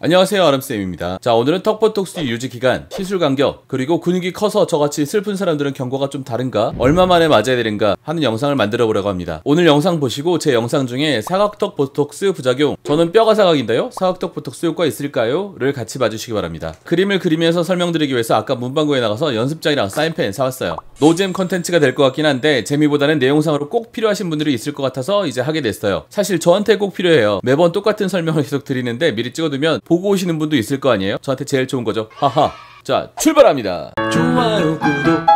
안녕하세요 아름쌤입니다 자 오늘은 턱보톡스 유지 기간 시술 간격 그리고 근육이 커서 저같이 슬픈 사람들은 경고가좀 다른가 얼마 만에 맞아야 되는가 하는 영상을 만들어 보려고 합니다 오늘 영상 보시고 제 영상 중에 사각턱 보톡스 부작용 저는 뼈가 사각인데요 사각턱 보톡스 효과 있을까요? 를 같이 봐주시기 바랍니다 그림을 그리면서 설명드리기 위해서 아까 문방구에 나가서 연습장이랑 사인펜 사왔어요 노잼 컨텐츠가 될 것 같긴 한데 재미보다는 내용상으로 꼭 필요하신 분들이 있을 것 같아서 이제 하게 됐어요 사실 저한테 꼭 필요해요 매번 똑같은 설명을 계속 드리는데 미리 찍어두면 보고 오시는 분도 있을 거 아니에요? 저한테 제일 좋은 거죠. 하하. 자, 출발합니다. 좋아요, 구독.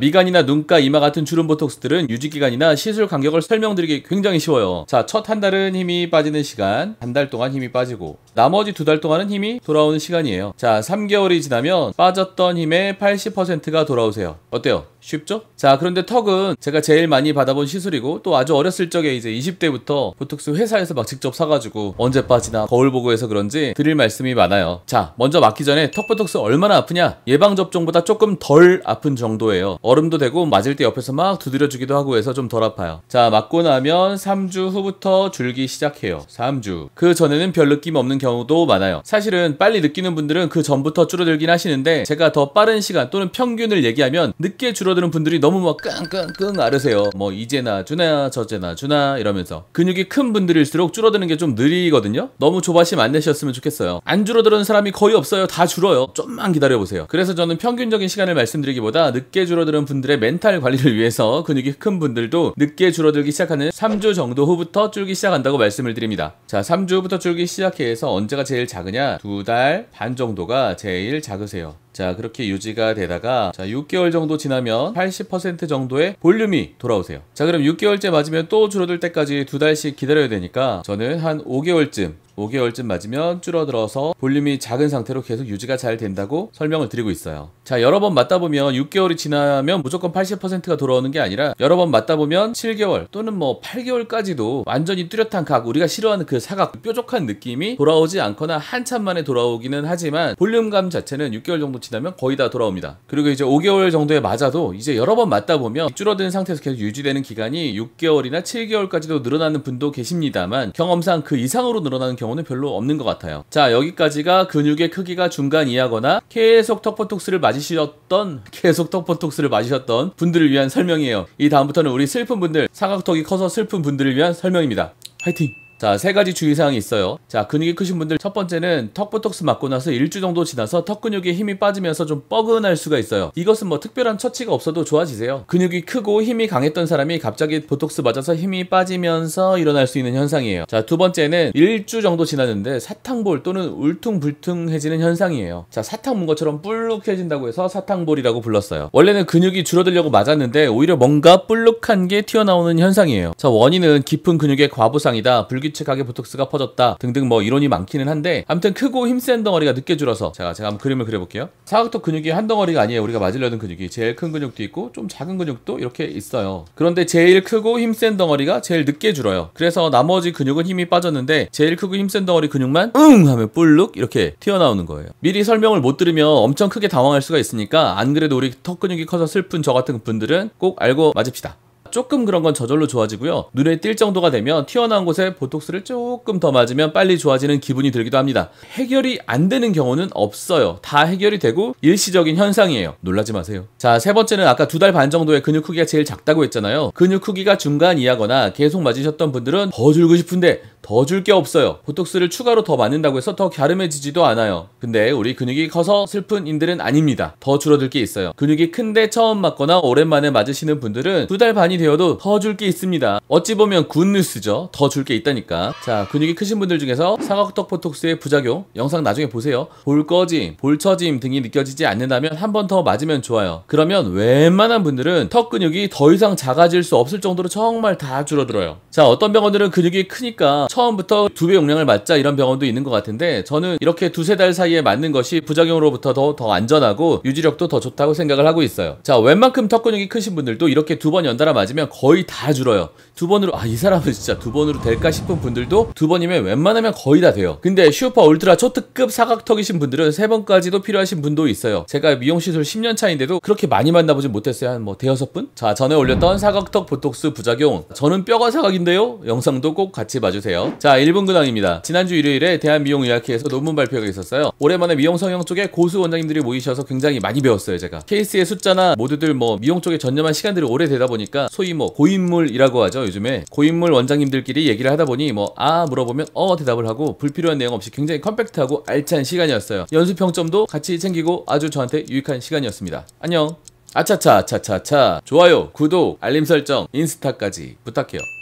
미간이나 눈가, 이마 같은 주름 보톡스들은 유지기간이나 시술 간격을 설명드리기 굉장히 쉬워요. 자, 첫 한 달은 힘이 빠지는 시간, 한 달 동안 힘이 빠지고, 나머지 두 달 동안은 힘이 돌아오는 시간이에요. 자, 3개월이 지나면 빠졌던 힘의 80%가 돌아오세요. 어때요? 쉽죠? 자 그런데 턱은 제가 제일 많이 받아본 시술이고 또 아주 어렸을 적에 이제 20대부터 보톡스 회사에서 막 직접 사가지고 언제 빠지나 거울 보고 해서 그런지 드릴 말씀이 많아요 자 먼저 맞기 전에 턱 보톡스 얼마나 아프냐 예방접종보다 조금 덜 아픈 정도예요 얼음도 되고 맞을 때 옆에서 막 두드려주기도 하고 해서 좀 덜 아파요 자 맞고 나면 3주 후부터 줄기 시작해요 3주 그 전에는 별 느낌 없는 경우도 많아요 사실은 빨리 느끼는 분들은 그 전부터 줄어들긴 하시는데 제가 더 빠른 시간 또는 평균을 얘기하면 늦게 줄어 줄어드는 분들이 너무 막 끙끙끙 아르세요뭐 이제나 주나 저제나 주나 이러면서 근육이 큰 분들일수록 줄어드는 게 좀 느리거든요. 너무 조바심 안 내셨으면 좋겠어요. 안 줄어드는 사람이 거의 없어요. 다 줄어요. 좀만 기다려보세요. 그래서 저는 평균적인 시간을 말씀드리기보다 늦게 줄어드는 분들의 멘탈 관리를 위해서 근육이 큰 분들도 늦게 줄어들기 시작하는 3주 정도 후부터 줄기 시작한다고 말씀을 드립니다. 자, 3주부터 줄기 시작해서 언제가 제일 작으냐? 두 달 반 정도가 제일 작으세요. 자 그렇게 유지가 되다가 자 6개월 정도 지나면 80% 정도의 볼륨이 돌아오세요 자 그럼 6개월째 맞으면 또 줄어들 때까지 두 달씩 기다려야 되니까 저는 한 5개월쯤 5개월쯤 맞으면 줄어들어서 볼륨이 작은 상태로 계속 유지가 잘 된다고 설명을 드리고 있어요. 자, 여러 번 맞다 보면 6개월이 지나면 무조건 80%가 돌아오는 게 아니라 여러 번 맞다 보면 7개월 또는 뭐 8개월까지도 완전히 뚜렷한 각, 우리가 싫어하는 그 사각, 그 뾰족한 느낌이 돌아오지 않거나 한참 만에 돌아오기는 하지만 볼륨감 자체는 6개월 정도 지나면 거의 다 돌아옵니다. 그리고 이제 5개월 정도에 맞아도 이제 여러 번 맞다 보면 줄어드는 상태에서 계속 유지되는 기간이 6개월이나 7개월까지도 늘어나는 분도 계십니다만 경험상 그 이상으로 늘어나는 경우 경우는 별로 없는 것 같아요. 자 여기까지가 근육의 크기가 중간 이하거나 계속 턱포톡스를 맞으셨던 계속 턱포톡스를 맞으셨던 분들을 위한 설명이에요. 이 다음부터는 우리 슬픈 분들 사각턱이 커서 슬픈 분들을 위한 설명입니다. 화이팅! 자, 세 가지 주의사항이 있어요. 자, 근육이 크신 분들 첫 번째는 턱보톡스 맞고 나서 일주 정도 지나서 턱 근육에 힘이 빠지면서 좀 뻐근할 수가 있어요. 이것은 뭐 특별한 처치가 없어도 좋아지세요. 근육이 크고 힘이 강했던 사람이 갑자기 보톡스 맞아서 힘이 빠지면서 일어날 수 있는 현상이에요. 자, 두 번째는 일주 정도 지났는데 사탕볼 또는 울퉁불퉁해지는 현상이에요. 자, 사탕 문 것처럼 뿔룩해진다고 해서 사탕볼이라고 불렀어요. 원래는 근육이 줄어들려고 맞았는데 오히려 뭔가 뿔룩한 게 튀어나오는 현상이에요. 자, 원인은 깊은 근육의 과부상이다. 불기 불규칙하게 보톡스가 퍼졌다 등등 뭐 이론이 많기는 한데 아무튼 크고 힘센 덩어리가 늦게 줄어서 제가 제가 한번 그림을 그려볼게요. 사각턱 근육이 한 덩어리가 아니에요. 우리가 맞으려는 근육이 제일 큰 근육도 있고 좀 작은 근육도 이렇게 있어요. 그런데 제일 크고 힘센 덩어리가 제일 늦게 줄어요. 그래서 나머지 근육은 힘이 빠졌는데 제일 크고 힘센 덩어리 근육만 응 하면 뿔룩 이렇게 튀어나오는 거예요. 미리 설명을 못 들으면 엄청 크게 당황할 수가 있으니까 안 그래도 우리 턱 근육이 커서 슬픈 저 같은 분들은 꼭 알고 맞읍시다. 조금 그런 건 저절로 좋아지고요. 눈에 띌 정도가 되면 튀어나온 곳에 보톡스를 조금 더 맞으면 빨리 좋아지는 기분이 들기도 합니다. 해결이 안 되는 경우는 없어요. 다 해결이 되고 일시적인 현상이에요. 놀라지 마세요. 자, 세 번째는 아까 두 달 반 정도의 근육 크기가 제일 작다고 했잖아요. 근육 크기가 중간이하거나 계속 맞으셨던 분들은 더 줄고 싶은데 더줄게 없어요. 보톡스를 추가로 더 맞는다고 해서 더 갸름해지지도 않아요. 근데 우리 근육이 커서 슬픈 인들은 아닙니다. 더 줄어들 게 있어요. 근육이 큰데 처음 맞거나 오랜만에 맞으시는 분들은 두 달 반이 되어도 더 줄 게 있습니다. 어찌 보면 굿뉴스죠. 더 줄 게 있다니까. 자, 근육이 크신 분들 중에서 사각턱 보톡스의 부작용 영상 나중에 보세요. 볼꺼짐, 볼처짐 등이 느껴지지 않는다면 한 번 더 맞으면 좋아요. 그러면 웬만한 분들은 턱 근육이 더 이상 작아질 수 없을 정도로 정말 다 줄어들어요. 자, 어떤 병원들은 근육이 크니까 처음부터 두 배 용량을 맞자 이런 병원도 있는 것 같은데 저는 이렇게 두세 달 사이에 맞는 것이 부작용으로부터 더, 더 안전하고 유지력도 더 좋다고 생각을 하고 있어요. 자 웬만큼 턱 근육이 크신 분들도 이렇게 두 번 연달아 맞으면 거의 다 줄어요. 두 번으로 아 이 사람은 진짜 두 번으로 될까 싶은 분들도 두 번이면 웬만하면 거의 다 돼요. 근데 슈퍼 울트라 초특급 사각턱이신 분들은 세 번까지도 필요하신 분도 있어요. 제가 미용시술 10년 차인데도 그렇게 많이 만나보지 못했어요. 한뭐 대여섯 분? 자 전에 올렸던 사각턱 보톡스 부작용 저는 뼈가 사각인데요? 영상도 꼭 같이 봐주세요. 자, 1분 근황입니다. 지난주 일요일에 대한미용의학회에서 논문 발표가 있었어요. 오랜만에 미용 성형 쪽에 고수 원장님들이 모이셔서 굉장히 많이 배웠어요, 제가. 케이스의 숫자나 모두들 뭐 미용 쪽에 전념한 시간들이 오래되다 보니까 소위 뭐 고인물이라고 하죠, 요즘에. 고인물 원장님들끼리 얘기를 하다 보니 뭐 아 물어보면 어 대답을 하고 불필요한 내용 없이 굉장히 컴팩트하고 알찬 시간이었어요. 연습 평점도 같이 챙기고 아주 저한테 유익한 시간이었습니다. 안녕. 아차차 차차차 좋아요 구독 알림 설정 인스타까지 부탁해요